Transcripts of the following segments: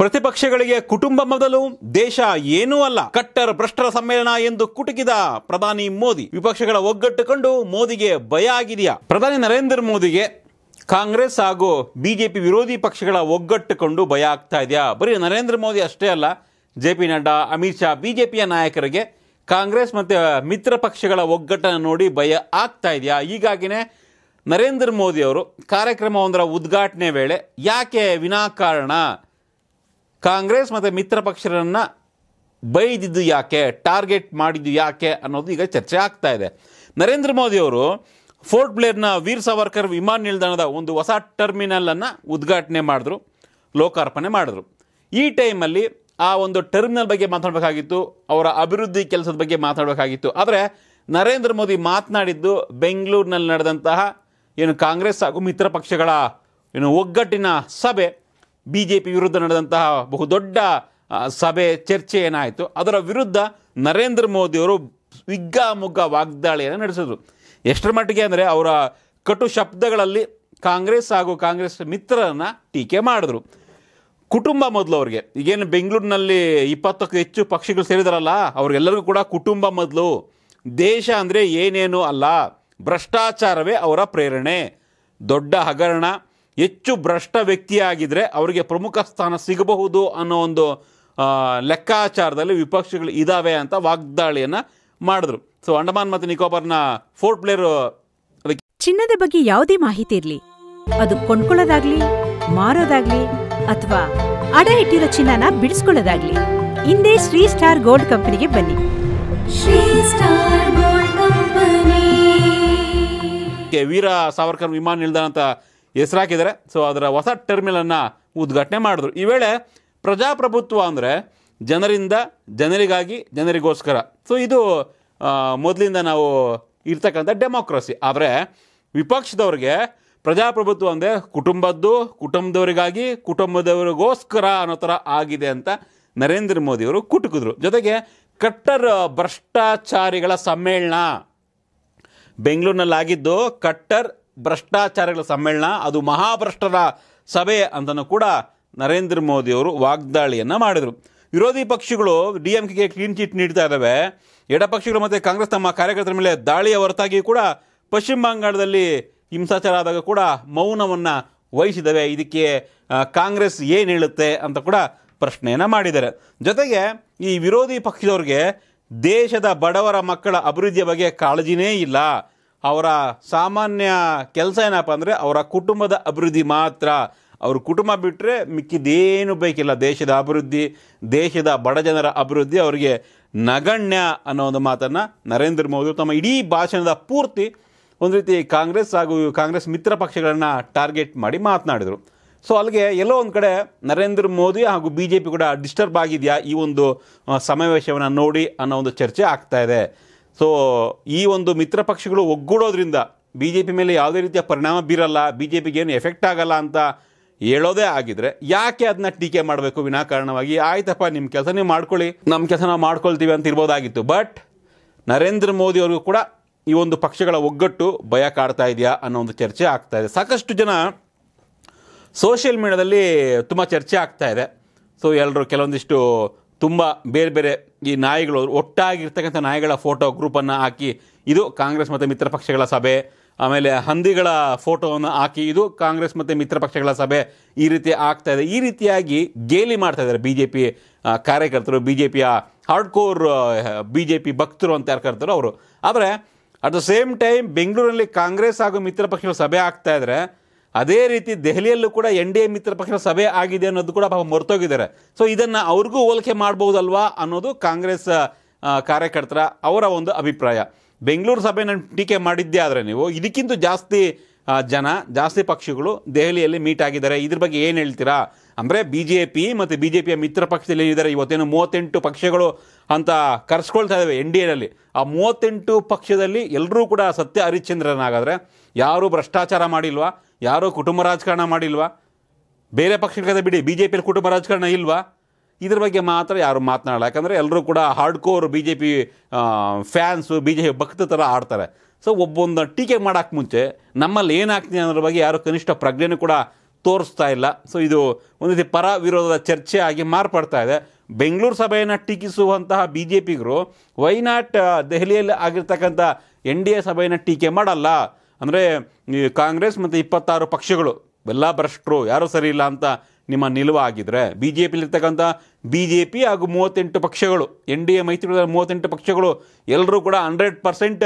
ಪ್ರತಿಪಕ್ಷಗಳಿಗೆ ಕುಟುಂಬ ಮೊದಲು ದೇಶ ಏನೂ ಅಲ್ಲ ಕಟ್ಟರ್ ಭ್ರಷ್ಟರ ಸಮ್ಮೇಳನ ಎಂದು ಕುಟುಕಿದ ಪ್ರಧಾನಿ ಮೋದಿ ವಿಪಕ್ಷಗಳ ಒಗ್ಗಟ್ಟು ಕಂಡು ಮೋದಿಗೆ ಭಯ ಆಗಿದೆಯಾ ಪ್ರಧಾನಿ ನರೇಂದ್ರ ಮೋದಿಗೆ ಕಾಂಗ್ರೆಸ್ ಹಾಗೂ ಬಿಜೆಪಿ ವಿರೋಧಿ ಪಕ್ಷಗಳ ಒಗ್ಗಟ್ಟು ಕಂಡು ಭಯ ಆಗ್ತಾ ಇದೆಯಾ ಬರೀ ನರೇಂದ್ರ ಮೋದಿ ಅಷ್ಟೇ ಅಲ್ಲ ಜೆ ಪಿ ನಡ್ಡಾ ಅಮಿತ್ ಶಾ ಬಿಜೆಪಿಯ ನಾಯಕರಿಗೆ ಕಾಂಗ್ರೆಸ್ ಮತ್ತು ಮಿತ್ರ ಪಕ್ಷಗಳ ಒಗ್ಗಟ್ಟನ್ನು ನೋಡಿ ಭಯ ಆಗ್ತಾ ಇದೆಯಾ ಹೀಗಾಗಿನೇ ನರೇಂದ್ರ ಮೋದಿ ಅವರು ಕಾರ್ಯಕ್ರಮವೊಂದರ ಉದ್ಘಾಟನೆ ವೇಳೆ ಯಾಕೆ ವಿನಾಕಾರಣ ಕಾಂಗ್ರೆಸ್ ಮತ್ತು ಮಿತ್ರ ಪಕ್ಷರನ್ನು ಬೈದಿದ್ದು ಯಾಕೆ ಟಾರ್ಗೆಟ್ ಮಾಡಿದ್ದು ಯಾಕೆ ಅನ್ನೋದು ಈಗ ಚರ್ಚೆ ಆಗ್ತಾ ಇದೆ ನರೇಂದ್ರ ಮೋದಿಯವರು ಫೋರ್ಟ್ ಬ್ಲೇರ್ನ ವೀರ್ ಸಾವರ್ಕರ್ ವಿಮಾನ ನಿಲ್ದಾಣದ ಒಂದು ಹೊಸ ಟರ್ಮಿನಲನ್ನು ಉದ್ಘಾಟನೆ ಮಾಡಿದ್ರು ಲೋಕಾರ್ಪಣೆ ಮಾಡಿದ್ರು ಈ ಟೈಮಲ್ಲಿ ಆ ಒಂದು ಟರ್ಮಿನಲ್ ಬಗ್ಗೆ ಮಾತಾಡಬೇಕಾಗಿತ್ತು ಅವರ ಅಭಿವೃದ್ಧಿ ಕೆಲಸದ ಬಗ್ಗೆ ಮಾತಾಡಬೇಕಾಗಿತ್ತು ಆದರೆ ನರೇಂದ್ರ ಮೋದಿ ಮಾತನಾಡಿದ್ದು ಬೆಂಗಳೂರಿನಲ್ಲಿ ನಡೆದಂತಹ ಏನು ಕಾಂಗ್ರೆಸ್ ಹಾಗೂ ಮಿತ್ರ ಪಕ್ಷಗಳ ಏನು ಒಗ್ಗಟ್ಟಿನ ಸಭೆ ಬಿ ಜೆ ಪಿ ವಿರುದ್ಧ ನಡೆದಂತಹ ಬಹುದೊಡ್ಡ ಸಭೆ ಚರ್ಚೆ ಏನಾಯಿತು ಅದರ ವಿರುದ್ಧ ನರೇಂದ್ರ ಮೋದಿಯವರು ವಿಗ್ಗಾಮುಗ್ಗ ವಾಗ್ದಾಳಿಯನ್ನು ನಡೆಸಿದರು ಎಷ್ಟರ ಮಟ್ಟಿಗೆ ಅಂದರೆ ಅವರ ಕಟು ಶಬ್ದಗಳಲ್ಲಿ ಕಾಂಗ್ರೆಸ್ ಹಾಗೂ ಕಾಂಗ್ರೆಸ್ ಮಿತ್ರರನ್ನು ಟೀಕೆ ಮಾಡಿದ್ರು ಕುಟುಂಬ ಮೊದಲು ಅವ್ರಿಗೆ ಈಗೇನು ಬೆಂಗಳೂರಿನಲ್ಲಿ ಇಪ್ಪತ್ತಕ್ಕೂ ಹೆಚ್ಚು ಪಕ್ಷಗಳು ಸೇರಿದಾರಲ್ಲ ಅವ್ರಿಗೆಲ್ಲರಿಗೂ ಕೂಡ ಕುಟುಂಬ ಮೊದಲು ದೇಶ ಅಂದರೆ ಏನೇನು ಅಲ್ಲ ಭ್ರಷ್ಟಾಚಾರವೇ ಅವರ ಪ್ರೇರಣೆ ದೊಡ್ಡ ಹಗರಣ ಹೆಚ್ಚು ಭ್ರಷ್ಟ ವ್ಯಕ್ತಿಯಾಗಿದ್ದರೆ ಅವರಿಗೆ ಪ್ರಮುಖ ಸ್ಥಾನ ಸಿಗಬಹುದು ಅನ್ನೋ ಒಂದು ಲೆಕ್ಕಾಚಾರದಲ್ಲಿ ವಿಪಕ್ಷಗಳು ಇದ್ದಾವೆ ಅಂತ ವಾಗ್ದಾಳಿಯನ್ನು ಮಾಡಿದ್ರು ಸೊ ಅಂಡಮಾನ್ ಮತ್ತು ನಿಕೋಬಾರ್ನ ಫೋರ್ಟ್ ಪ್ಲೇಯರ್ ಚಿನ್ನದ ಬಗ್ಗೆ ಯಾವುದೇ ಮಾಹಿತಿ ಇರಲಿ ಅದು ಕೊಂಡ್ಕೊಳ್ಳೋದಾಗ್ಲಿ ಮಾರೋದಾಗ್ಲಿ ಅಥವಾ ಅಡ ಇಟ್ಟಿರೋ ಚಿನ್ನನ ಬಿಡಿಸ್ಕೊಳ್ಳೋದಾಗ್ಲಿ ಹಿಂದೆ ಶ್ರೀ ಸ್ಟಾರ್ ಗೋಲ್ಡ್ ಕಂಪನಿಗೆ ಬನ್ನಿ ಶ್ರೀ ಸ್ಟಾರ್ ವೀರ ಸಾವರ್ಕರ್ ವಿಮಾನ ನಿಲ್ದಾಣ ಅಂತ ಹೆಸರಾಕಿದ್ದಾರೆ ಸೊ ಅದರ ಹೊಸ ಟರ್ಮಿನಲನ್ನು ಉದ್ಘಾಟನೆ ಮಾಡಿದ್ರು ಈ ವೇಳೆ ಪ್ರಜಾಪ್ರಭುತ್ವ ಅಂದರೆ ಜನರಿಂದ ಜನರಿಗಾಗಿ ಜನರಿಗೋಸ್ಕರ ಸೊ ಇದು ಮೊದಲಿಂದ ನಾವು ಇರ್ತಕ್ಕಂಥ ಡೆಮೋಕ್ರಸಿ ಆದರೆ ವಿಪಕ್ಷದವ್ರಿಗೆ ಪ್ರಜಾಪ್ರಭುತ್ವ ಅಂದರೆ ಕುಟುಂಬದ್ದು ಕುಟುಂಬದವರಿಗಾಗಿ ಕುಟುಂಬದವರಿಗೋಸ್ಕರ ಅನ್ನೋ ಥರ ಆಗಿದೆ ಅಂತ ನರೇಂದ್ರ ಮೋದಿಯವರು ಕುಟುಕಿದ್ರು ಜೊತೆಗೆ ಕಟ್ಟರ್ ಭ್ರಷ್ಟಾಚಾರಿಗಳ ಸಮ್ಮೇಳನ ಬೆಂಗಳೂರಿನಲ್ಲಾಗಿದ್ದು ಕಟ್ಟರ್ ಭ್ರಷ್ಟಾಚಾರಗಳ ಸಮ್ಮೇಳನ ಅದು ಮಹಾಭ್ರಷ್ಟರ ಸಭೆ ಅಂತಲೂ ಕೂಡ ನರೇಂದ್ರ ಮೋದಿಯವರು ವಾಗ್ದಾಳಿಯನ್ನು ಮಾಡಿದರು ವಿರೋಧಿ ಪಕ್ಷಗಳು ಡಿ ಎಂ ಕೆಗೆ ಕ್ಲೀನ್ ಚೀಟ್ ನೀಡ್ತಾ ಇದ್ದಾವೆ ಪಕ್ಷಗಳು ಮತ್ತು ಕಾಂಗ್ರೆಸ್ ತಮ್ಮ ಕಾರ್ಯಕರ್ತರ ಮೇಲೆ ದಾಳಿಯ ಹೊರತಾಗಿ ಕೂಡ ಪಶ್ಚಿಮ ಬಂಗಾಳದಲ್ಲಿ ಹಿಂಸಾಚಾರ ಆದಾಗ ಕೂಡ ಮೌನವನ್ನು ವಹಿಸಿದ್ದಾವೆ ಇದಕ್ಕೆ ಕಾಂಗ್ರೆಸ್ ಏನು ಹೇಳುತ್ತೆ ಅಂತ ಕೂಡ ಪ್ರಶ್ನೆಯನ್ನು ಮಾಡಿದ್ದಾರೆ ಜೊತೆಗೆ ಈ ವಿರೋಧಿ ಪಕ್ಷದವ್ರಿಗೆ ದೇಶದ ಬಡವರ ಮಕ್ಕಳ ಅಭಿವೃದ್ಧಿಯ ಬಗ್ಗೆ ಕಾಳಜಿನೇ ಇಲ್ಲ ಅವರ ಸಾಮಾನ್ಯ ಕೆಲಸ ಏನಪ್ಪ ಅಂದರೆ ಅವರ ಕುಟುಂಬದ ಅಭಿವೃದ್ಧಿ ಮಾತ್ರ ಅವ್ರ ಕುಟುಂಬ ಬಿಟ್ಟರೆ ಮಿಕ್ಕಿದೇನು ಬೇಕಿಲ್ಲ ದೇಶದ ಅಭಿವೃದ್ಧಿ ದೇಶದ ಬಡ ಜನರ ಅಭಿವೃದ್ಧಿ ಅವರಿಗೆ ನಗಣ್ಯ ಅನ್ನೋ ಒಂದು ಮಾತನ್ನು ನರೇಂದ್ರ ಮೋದಿ ತಮ್ಮ ಇಡೀ ಭಾಷಣದ ಪೂರ್ತಿ ಒಂದು ರೀತಿ ಕಾಂಗ್ರೆಸ್ ಹಾಗೂ ಕಾಂಗ್ರೆಸ್ ಮಿತ್ರ ಪಕ್ಷಗಳನ್ನು ಟಾರ್ಗೆಟ್ ಮಾಡಿ ಮಾತನಾಡಿದರು ಸೊ ಅಲ್ಲಿಗೆ ಎಲ್ಲೋ ಒಂದು ಕಡೆ ನರೇಂದ್ರ ಮೋದಿ ಹಾಗೂ ಬಿ ಜೆ ಪಿ ಕೂಡ ಡಿಸ್ಟರ್ಬ್ ಆಗಿದೆಯಾ ಈ ಒಂದು ಸಮಾವೇಶವನ್ನು ನೋಡಿ ಅನ್ನೋ ಒಂದು ಚರ್ಚೆ ಆಗ್ತಾ ಇದೆ ಸೊ ಈ ಒಂದು ಮಿತ್ರ ಪಕ್ಷಗಳು ಒಗ್ಗೂಡೋದ್ರಿಂದ ಬಿ ಜೆ ಪಿ ಮೇಲೆ ಯಾವುದೇ ರೀತಿಯ ಪರಿಣಾಮ ಬೀರಲ್ಲ ಬಿ ಜೆ ಪಿಗೆ ಏನು ಎಫೆಕ್ಟ್ ಆಗಲ್ಲ ಅಂತ ಹೇಳೋದೇ ಆಗಿದ್ರೆ ಯಾಕೆ ಅದನ್ನ ಟೀಕೆ ಮಾಡಬೇಕು ವಿನಾಕಾರಣವಾಗಿ ಆಯ್ತಪ್ಪ ನಿಮ್ಮ ಕೆಲಸ ನೀವು ಮಾಡ್ಕೊಳ್ಳಿ ನಮ್ಮ ಕೆಲಸ ನಾವು ಮಾಡ್ಕೊಳ್ತೀವಿ ಅಂತ ಇರ್ಬೋದಾಗಿತ್ತು ಬಟ್ ನರೇಂದ್ರ ಮೋದಿ ಅವ್ರಿಗೂ ಕೂಡ ಈ ಒಂದು ಪಕ್ಷಗಳ ಒಗ್ಗಟ್ಟು ಭಯ ಕಾಡ್ತಾ ಇದೆಯಾ ಅನ್ನೋ ಒಂದು ಚರ್ಚೆ ಆಗ್ತಾ ಇದೆ ಸಾಕಷ್ಟು ಜನ ಸೋಷಿಯಲ್ ಮೀಡಿಯಾದಲ್ಲಿ ತುಂಬ ಚರ್ಚೆ ಆಗ್ತಾ ಇದೆ ಸೊ ಎಲ್ಲರೂ ಕೆಲವೊಂದಿಷ್ಟು ತುಂಬ ಬೇರೆ ಬೇರೆ ಈ ನಾಯಿಗಳು ಒಟ್ಟಾಗಿರ್ತಕ್ಕಂಥ ನಾಯಿಗಳ ಫೋಟೋ ಗ್ರೂಪನ್ನು ಹಾಕಿ ಇದು ಕಾಂಗ್ರೆಸ್ ಮತ್ತು ಮಿತ್ರ ಪಕ್ಷಗಳ ಸಭೆ ಆಮೇಲೆ ಹಂದಿಗಳ ಫೋಟೋವನ್ನು ಹಾಕಿ ಇದು ಕಾಂಗ್ರೆಸ್ ಮತ್ತು ಮಿತ್ರ ಪಕ್ಷಗಳ ಸಭೆ ಈ ರೀತಿ ಆಗ್ತಾ ಇದೆ ಈ ರೀತಿಯಾಗಿ ಗೇಲಿ ಮಾಡ್ತಾ ಇದ್ದಾರೆ ಬಿ ಜೆ ಪಿ ಕಾರ್ಯಕರ್ತರು ಬಿ ಜೆ ಪಿಯ hard core B J P ಭಕ್ತರು ಅಂತ ಯಾರು ಕರ್ತಾರೋ ಅವರು ಆದರೆ ಅಟ್ ದ ಸೇಮ್ ಟೈಮ್ ಬೆಂಗಳೂರಲ್ಲಿ ಕಾಂಗ್ರೆಸ್ ಹಾಗೂ ಮಿತ್ರ ಪಕ್ಷಗಳ ಸಭೆ ಆಗ್ತಾ ಅದೇ ರೀತಿ ದೆಹಲಿಯಲ್ಲೂ ಕೂಡ ಎನ್ ಡಿ ಎ ಮಿತ್ರ ಪಕ್ಷದ ಸಭೆ ಆಗಿದೆ ಅನ್ನೋದು ಕೂಡ ಪಾಪ ಮರ್ತೋಗಿದ್ದಾರೆ ಸೊ ಇದನ್ನು ಅವ್ರಿಗೂ ಹೋಲಿಕೆ ಮಾಡ್ಬೋದಲ್ವಾ ಅನ್ನೋದು ಕಾಂಗ್ರೆಸ್ ಕಾರ್ಯಕರ್ತರ ಅವರ ಒಂದು ಅಭಿಪ್ರಾಯ ಬೆಂಗಳೂರು ಸಭೆ ಟೀಕೆ ಮಾಡಿದ್ದೆ ಆದರೆ ನೀವು ಇದಕ್ಕಿಂತ ಜಾಸ್ತಿ ಜನ ಜಾಸ್ತಿ ಪಕ್ಷಗಳು ದೆಹಲಿಯಲ್ಲಿ ಮೀಟ್ ಆಗಿದ್ದಾರೆ ಇದ್ರ ಬಗ್ಗೆ ಏನು ಹೇಳ್ತೀರಾ ಅಂದರೆ ಬಿ ಜೆ ಪಿ ಮತ್ತು ಬಿ ಜೆ ಪಿಯ ಮಿತ್ರ ಪಕ್ಷದಲ್ಲಿ ಏನಿದ್ದಾರೆ ಇವತ್ತೇನು ಮೂವತ್ತೆಂಟು ಪಕ್ಷಗಳು ಅಂತ ಕರೆಸ್ಕೊಳ್ತಾ ಇದ್ದಾವೆ ಎನ್ ಡಿ ಎನಲ್ಲಿ ಆ ಮೂವತ್ತೆಂಟು ಪಕ್ಷದಲ್ಲಿ ಎಲ್ಲರೂ ಕೂಡ ಸತ್ಯ ಹರಿಶ್ಚಂದ್ರನಾಗಾದರೆ ಯಾರೂ ಭ್ರಷ್ಟಾಚಾರ ಮಾಡಿಲ್ವಾ ಯಾರೂ ಕುಟುಂಬ ರಾಜಕಾರಣ ಮಾಡಿಲ್ವಾ ಬೇರೆ ಪಕ್ಷಗಳಿಗೆ ಬಿಡಿ ಬಿ ಜೆ ಪಿಯಲ್ಲಿ ಕುಟುಂಬ ರಾಜಕಾರಣ ಇಲ್ವಾ ಇದ್ರ ಬಗ್ಗೆ ಮಾತ್ರ ಯಾರು ಮಾತನಾಡಲ್ಲ ಯಾಕಂದರೆ ಎಲ್ಲರೂ ಕೂಡ hard core B J P fans B J P ಭಕ್ತ ಥರ ಆಡ್ತಾರೆ ಸೊ ಒಬ್ಬೊಂದು ಟೀಕೆ ಮಾಡೋಕ್ಕೆ ಮುಂಚೆ ನಮ್ಮಲ್ಲಿ ಏನಾಗ್ತೀನಿ ಅನ್ನೋದ್ರ ಬಗ್ಗೆ ಯಾರು ಕನಿಷ್ಠ ಪ್ರಜ್ಞೆನೂ ಕೂಡ ತೋರಿಸ್ತಾ ಇಲ್ಲ ಸೊ ಇದು ಒಂದು ರೀತಿ ಪರ ವಿರೋಧದ ಚರ್ಚೆ ಆಗಿ ಮಾರ್ಪಡ್ತಾ ಇದೆ ಬೆಂಗಳೂರು ಸಭೆಯನ್ನು ಟೀಕಿಸುವಂತಹ ಬಿ ಜೆ ಪಿಗರು ವೈನಾಟ್ ದೆಹಲಿಯಲ್ಲಿ ಆಗಿರ್ತಕ್ಕಂಥ ಎನ್ ಡಿ ಎ ಸಭೆಯನ್ನು ಟೀಕೆ ಮಾಡಲ್ಲ ಅಂದರೆ ಕಾಂಗ್ರೆಸ್ ಮತ್ತು ಇಪ್ಪತ್ತಾರು ಪಕ್ಷಗಳು ಎಲ್ಲ ಭ್ರಷ್ಟರು ಯಾರೂ ಸರಿ ಇಲ್ಲ ಅಂತ ನಿಮ್ಮ ನಿಲುವಾಗಿದ್ರೆ ಬಿ ಜೆ ಪಿಲಿರ್ತಕ್ಕಂಥ ಬಿ ಜೆ ಪಿ ಹಾಗೂ ಮೂವತ್ತೆಂಟು ಪಕ್ಷಗಳು ಎನ್ ಡಿ ಎ ಮೈತ್ರಿ ಮೂವತ್ತೆಂಟು ಪಕ್ಷಗಳು ಎಲ್ಲರೂ ಕೂಡ ಹಂಡ್ರೆಡ್ ಪರ್ಸೆಂಟ್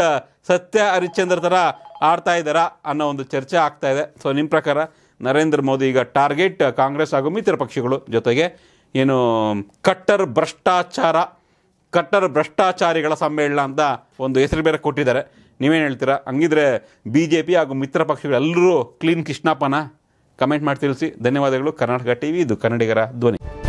ಸತ್ಯ ಹರಿಶ್ಚಂದ್ರ ಥರ ಆಡ್ತಾ ಇದ್ದಾರಾ ಅನ್ನೋ ಒಂದು ಚರ್ಚೆ ಆಗ್ತಾ ಇದೆ ಸೊ ನಿಮ್ಮ ಪ್ರಕಾರ ನರೇಂದ್ರ ಮೋದಿ ಈಗ ಟಾರ್ಗೆಟ್ ಕಾಂಗ್ರೆಸ್ ಹಾಗೂ ಮಿತ್ರ ಪಕ್ಷಗಳು ಜೊತೆಗೆ ಏನು ಕಟ್ಟರ್ ಭ್ರಷ್ಟಾಚಾರ ಕಟ್ಟರ್ ಭ್ರಷ್ಟಾಚಾರಿಗಳ ಸಮ್ಮೇಳನ ಅಂತ ಒಂದು ಹೆಸರು ಬೇರೆ ಕೊಟ್ಟಿದ್ದಾರೆ ನೀವೇನು ಹೇಳ್ತೀರಾ ಹಂಗಿದ್ರೆ ಬಿ ಜೆ ಪಿ ಹಾಗೂ ಮಿತ್ರ ಪಕ್ಷಗಳು ಎಲ್ಲರೂ ಕ್ಲೀನ್ ಕೃಷ್ಣಪ್ಪನ ಕಮೆಂಟ್ ಮಾಡಿ ತಿಳಿಸಿ ಧನ್ಯವಾದಗಳು ಕರ್ನಾಟಕ ಟಿವಿ ಇದು ಕನ್ನಡಿಗರ ಧ್ವನಿ